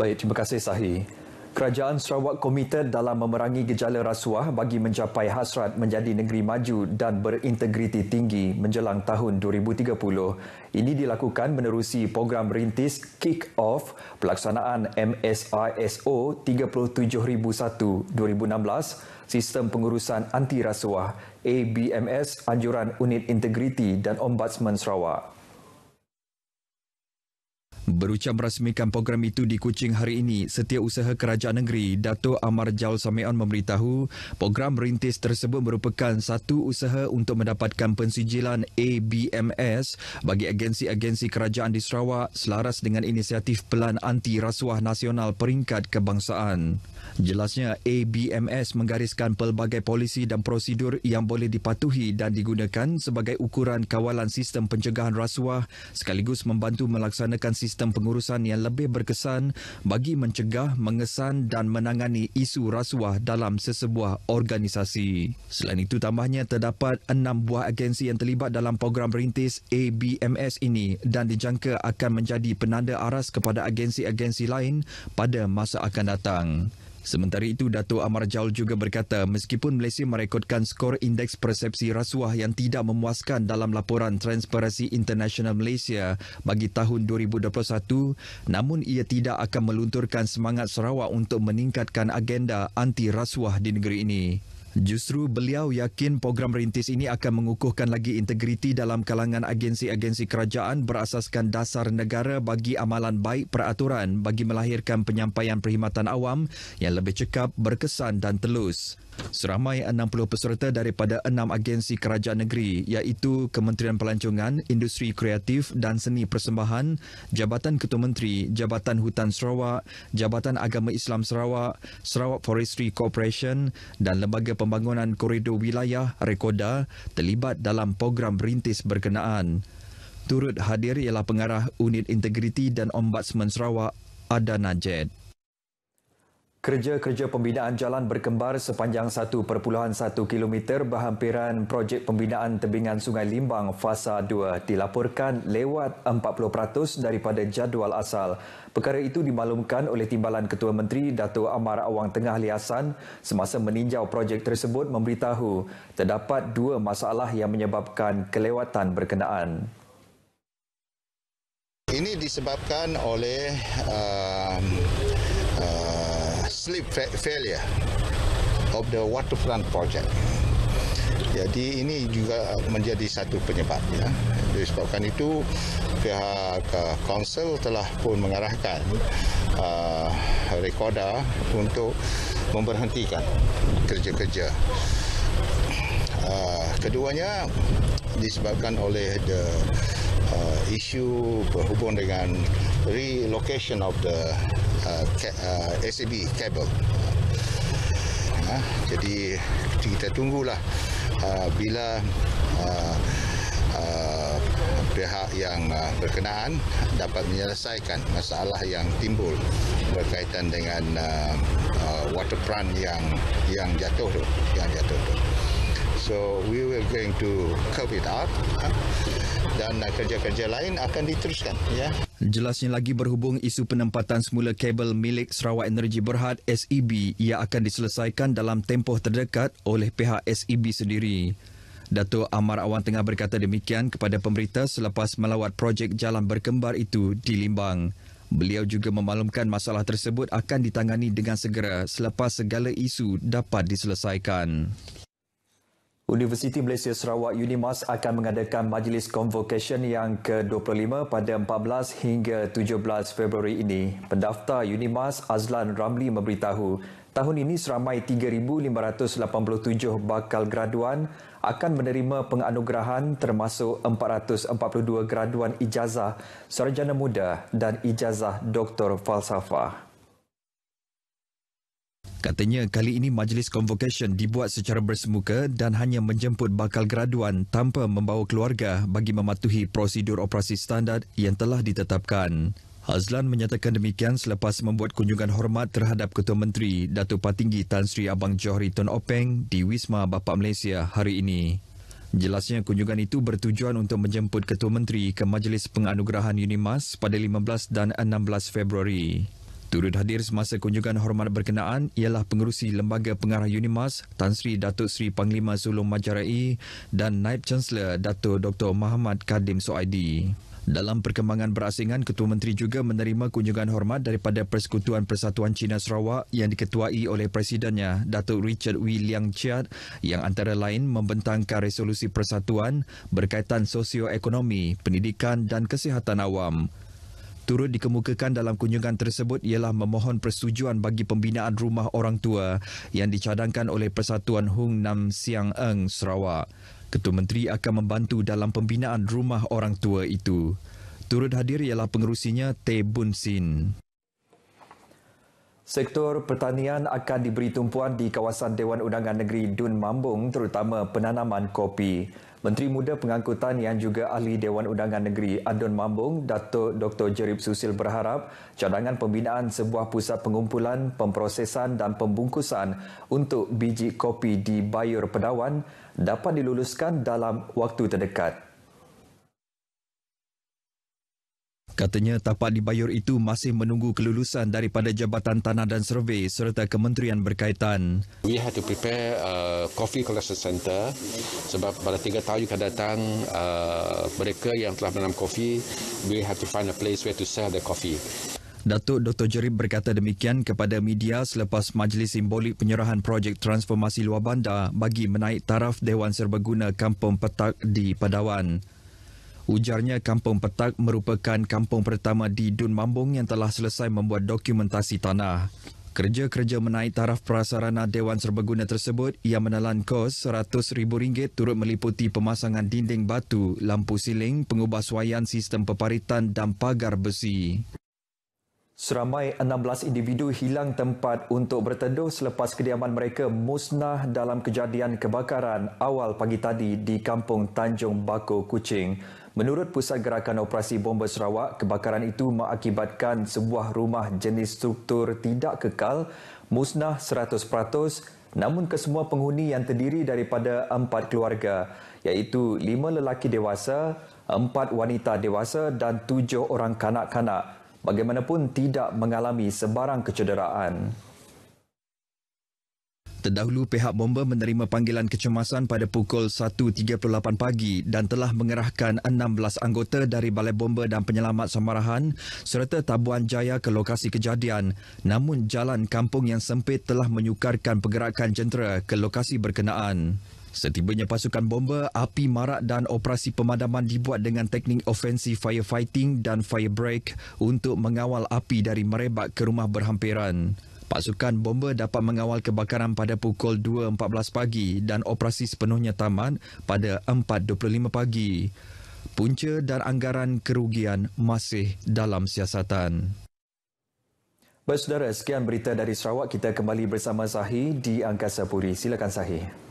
Baik, terima kasih Sahi. Kerajaan Sarawak komited dalam memerangi gejala rasuah bagi mencapai hasrat menjadi negeri maju dan berintegriti tinggi menjelang tahun 2030. Ini dilakukan menerusi program rintis Kick Off pelaksanaan MSISO 37001-2016 Sistem Pengurusan Anti Rasuah ABMS Anjuran Unit Integriti dan Ombudsman Sarawak. Berucap merasmikan program itu di Kuching hari ini, Setiausaha Kerajaan Negeri Dato' Amar Jal Sameon memberitahu program rintis tersebut merupakan satu usaha untuk mendapatkan pensijilan ABMS bagi agensi-agensi kerajaan di Sarawak selaras dengan inisiatif Pelan Anti Rasuah Nasional Peringkat Kebangsaan. Jelasnya, ABMS menggariskan pelbagai polisi dan prosedur yang boleh dipatuhi dan digunakan sebagai ukuran kawalan sistem pencegahan rasuah sekaligus membantu melaksanakan sistem sistem pengurusan yang lebih berkesan bagi mencegah, mengesan dan menangani isu rasuah dalam sesebuah organisasi. Selain itu tambahnya terdapat enam buah agensi yang terlibat dalam program rintis ABMS ini dan dijangka akan menjadi penanda aras kepada agensi-agensi lain pada masa akan datang. Sementara itu, Dato' Amar Jaul juga berkata meskipun Malaysia merekodkan skor indeks persepsi rasuah yang tidak memuaskan dalam laporan Transparency International Malaysia bagi tahun 2021, namun ia tidak akan melunturkan semangat Sarawak untuk meningkatkan agenda anti-rasuah di negeri ini. Justru beliau yakin program rintis ini akan mengukuhkan lagi integriti dalam kalangan agensi-agensi kerajaan berasaskan dasar negara bagi amalan baik peraturan bagi melahirkan penyampaian perkhidmatan awam yang lebih cekap, berkesan dan telus. Seramai 60 peserta daripada enam agensi kerajaan negeri iaitu Kementerian Pelancongan, Industri Kreatif dan Seni Persembahan, Jabatan Ketua Menteri, Jabatan Hutan Sarawak, Jabatan Agama Islam Sarawak, Sarawak Forestry Corporation dan Lembaga pembangunan koridor wilayah Rekoda terlibat dalam program rintis berkenaan. Turut hadir ialah pengarah unit integriti dan ombudsman Sarawak Adana Jed. Kerja-kerja pembinaan jalan berkembar sepanjang 1.1 km berhampiran projek pembinaan tebingan Sungai Limbang Fasa 2 dilaporkan lewat 40% daripada jadual asal. Perkara itu dimaklumkan oleh Timbalan Ketua Menteri Dato' Amar Awang Tengah Liasan semasa meninjau projek tersebut memberitahu terdapat dua masalah yang menyebabkan kelewatan berkenaan. Ini disebabkan oleh uh, slip fa failure of the waterfront project. Jadi ini juga uh, menjadi satu penyebab ya. Disebabkan itu pihak uh, council telah pun mengarahkan uh, rekoda untuk memberhentikan kerja-kerja. Uh, keduanya disebabkan oleh the uh, isu berhubung dengan relocation of the uh, uh SAB cable. Uh, jadi kita tunggulah uh, bila uh, uh, pihak yang uh, berkenaan dapat menyelesaikan masalah yang timbul berkaitan dengan uh, uh, waterfront yang yang jatuh tu, yang jatuh tu. So we will going to curve it up dan uh, kerja-kerja lain akan diteruskan. Ya. Jelasnya lagi berhubung isu penempatan semula kabel milik Sarawak Energi Berhad SEB ia akan diselesaikan dalam tempoh terdekat oleh pihak SEB sendiri. Dato' Amar Awang Tengah berkata demikian kepada pemerintah selepas melawat projek jalan berkembar itu di Limbang. Beliau juga memaklumkan masalah tersebut akan ditangani dengan segera selepas segala isu dapat diselesaikan. Universiti Malaysia Sarawak UNIMAS akan mengadakan majlis convocation yang ke-25 pada 14 hingga 17 Februari ini. Pendaftar UNIMAS Azlan Ramli memberitahu, tahun ini seramai 3587 bakal graduan akan menerima penganugerahan termasuk 442 graduan ijazah sarjana muda dan ijazah doktor falsafah. Katanya kali ini majlis convocation dibuat secara bersemuka dan hanya menjemput bakal graduan tanpa membawa keluarga bagi mematuhi prosedur operasi standard yang telah ditetapkan. Azlan menyatakan demikian selepas membuat kunjungan hormat terhadap Ketua Menteri Datuk Patinggi Tan Sri Abang Johri Tun Openg di Wisma Bapak Malaysia hari ini. Jelasnya kunjungan itu bertujuan untuk menjemput Ketua Menteri ke Majlis Penganugerahan Unimas pada 15 dan 16 Februari. Turut hadir semasa kunjungan hormat berkenaan ialah pengerusi Lembaga Pengarah Unimas Tan Sri Datuk Sri Panglima Sulung Majarai dan Naib Chancellor Datuk Dr. Muhammad Kadim Soaidi. Dalam perkembangan berasingan, Ketua Menteri juga menerima kunjungan hormat daripada Persekutuan Persatuan China Sarawak yang diketuai oleh Presidennya, Datuk Richard Wee Liang Chiat yang antara lain membentangkan resolusi persatuan berkaitan sosioekonomi, pendidikan dan kesihatan awam. Turut dikemukakan dalam kunjungan tersebut ialah memohon persetujuan bagi pembinaan rumah orang tua yang dicadangkan oleh Persatuan Hung Nam Siang Eng Sarawak. Ketua Menteri akan membantu dalam pembinaan rumah orang tua itu. Turut hadir ialah pengerusinya Te Bun Sin. Sektor pertanian akan diberi tumpuan di kawasan Dewan Undangan Negeri Dun Mambung terutama penanaman kopi. Menteri Muda Pengangkutan yang juga ahli Dewan Undangan Negeri Adun Mambung, Datuk Dr. Jerib Susil berharap cadangan pembinaan sebuah pusat pengumpulan, pemprosesan dan pembungkusan untuk biji kopi di Bayur Pedawan dapat diluluskan dalam waktu terdekat. Katanya tapak dibayur itu masih menunggu kelulusan daripada Jabatan Tanah dan Survey serta kementerian berkaitan. We have to prepare uh, coffee collection centre sebab pada tiga tahun yang datang uh, mereka yang telah menanam kopi, we have to find a place where to sell the coffee. Datuk Dr. Jerib berkata demikian kepada media selepas majlis simbolik penyerahan projek transformasi luar bandar bagi menaik taraf Dewan Serbaguna Kampung Petak di Padawan. Ujarnya Kampung Petak merupakan kampung pertama di Dun Mambung yang telah selesai membuat dokumentasi tanah. Kerja-kerja menaik taraf prasarana Dewan Serbaguna tersebut yang menelan kos rm ringgit turut meliputi pemasangan dinding batu, lampu siling, pengubahsuaian sistem peparitan dan pagar besi. Seramai 16 individu hilang tempat untuk berteduh selepas kediaman mereka musnah dalam kejadian kebakaran awal pagi tadi di Kampung Tanjung Bako, Kucing. Menurut Pusat Gerakan Operasi Bomber Sarawak, kebakaran itu mengakibatkan sebuah rumah jenis struktur tidak kekal musnah 100% namun kesemua penghuni yang terdiri daripada empat keluarga iaitu lima lelaki dewasa, empat wanita dewasa dan tujuh orang kanak-kanak bagaimanapun tidak mengalami sebarang kecederaan. Terdahulu pihak bomba menerima panggilan kecemasan pada pukul 1.38 pagi dan telah mengerahkan 16 anggota dari Balai Bomba dan Penyelamat Samarahan serta Tabuan Jaya ke lokasi kejadian. Namun jalan kampung yang sempit telah menyukarkan pergerakan jentera ke lokasi berkenaan. Setibanya pasukan bomba, api marak dan operasi pemadaman dibuat dengan teknik ofensif firefighting dan firebreak untuk mengawal api dari merebak ke rumah berhampiran. Pasukan bomber dapat mengawal kebakaran pada pukul 2.14 pagi dan operasi sepenuhnya tamat pada 4.25 pagi. Punca dan anggaran kerugian masih dalam siasatan. Baik saudara, sekian berita dari Sarawak. Kita kembali bersama Sahih di Angkasa Puri. Silakan Sahih.